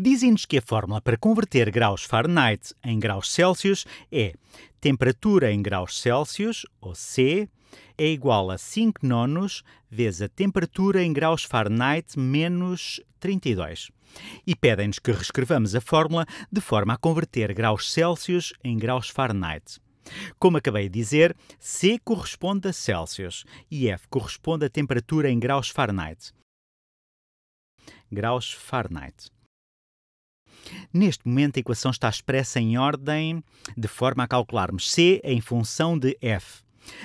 Dizem-nos que a fórmula para converter graus Fahrenheit em graus Celsius é temperatura em graus Celsius, ou C, é igual a 5 nonos vezes a temperatura em graus Fahrenheit menos 32. E pedem-nos que reescrevamos a fórmula de forma a converter graus Celsius em graus Fahrenheit. Como acabei de dizer, C corresponde a Celsius e F corresponde a temperatura em graus Fahrenheit. Graus Fahrenheit. Neste momento, a equação está expressa em ordem de forma a calcularmos C em função de F.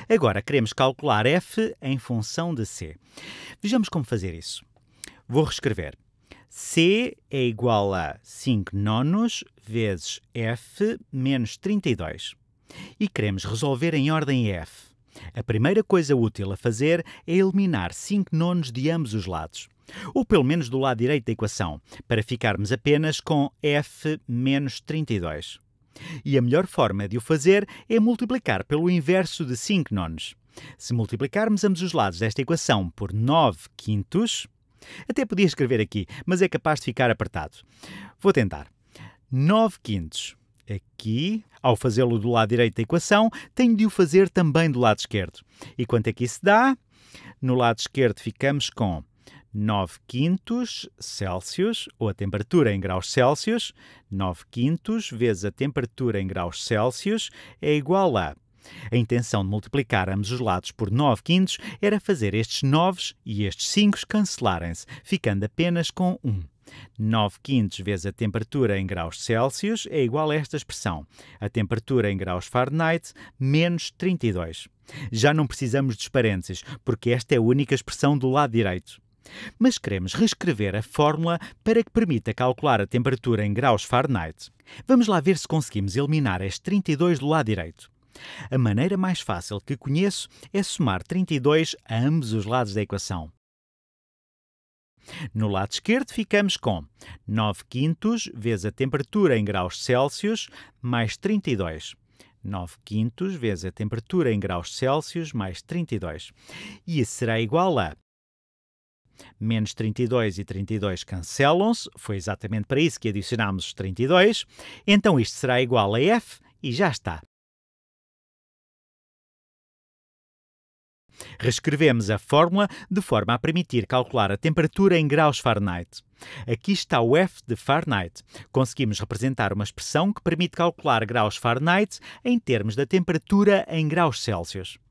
Agora, queremos calcular F em função de C. Vejamos como fazer isso. Vou reescrever. C é igual a 5 nonos vezes F menos 32. E queremos resolver em ordem F. A primeira coisa útil a fazer é eliminar 5 nonos de ambos os lados. Ou pelo menos do lado direito da equação, para ficarmos apenas com f menos 32. E a melhor forma de o fazer é multiplicar pelo inverso de 5 nones. Se multiplicarmos ambos os lados desta equação por 9 quintos, até podia escrever aqui, mas é capaz de ficar apertado. Vou tentar. 9 quintos. Aqui, ao fazê-lo do lado direito da equação, tenho de o fazer também do lado esquerdo. E quanto é que isso dá? No lado esquerdo ficamos com 9 quintos Celsius, ou a temperatura em graus Celsius, 9 quintos vezes a temperatura em graus Celsius é igual a. A intenção de multiplicar ambos os lados por 9 quintos era fazer estes 9 e estes 5 cancelarem-se, ficando apenas com 1. Um. 9 quintos vezes a temperatura em graus Celsius é igual a esta expressão, a temperatura em graus Fahrenheit menos 32. Já não precisamos dos parênteses, porque esta é a única expressão do lado direito. Mas queremos reescrever a fórmula para que permita calcular a temperatura em graus Fahrenheit. Vamos lá ver se conseguimos eliminar as 32 do lado direito. A maneira mais fácil que conheço é somar 32 a ambos os lados da equação. No lado esquerdo ficamos com 9 quintos vezes a temperatura em graus Celsius mais 32. 9 quintos vezes a temperatura em graus Celsius mais 32. E isso será igual a menos 32 e 32 cancelam-se, foi exatamente para isso que adicionámos os 32, então isto será igual a f e já está. Reescrevemos a fórmula de forma a permitir calcular a temperatura em graus Fahrenheit. Aqui está o F de Fahrenheit. Conseguimos representar uma expressão que permite calcular graus Fahrenheit em termos da temperatura em graus Celsius.